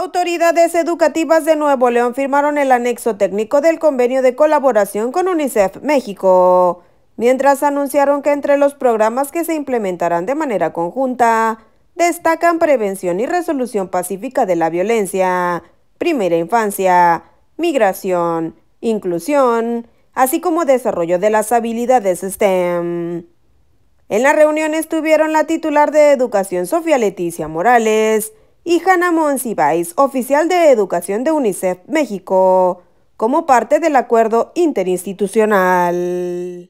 Autoridades educativas de Nuevo León firmaron el anexo técnico del convenio de colaboración con UNICEF México, mientras anunciaron que entre los programas que se implementarán de manera conjunta destacan prevención y resolución pacífica de la violencia, primera infancia, migración, inclusión, así como desarrollo de las habilidades STEM. En la reunión estuvieron la titular de Educación Sofía Leticia Morales, y Hannah Monsiváis, oficial de Educación de UNICEF México, como parte del acuerdo interinstitucional.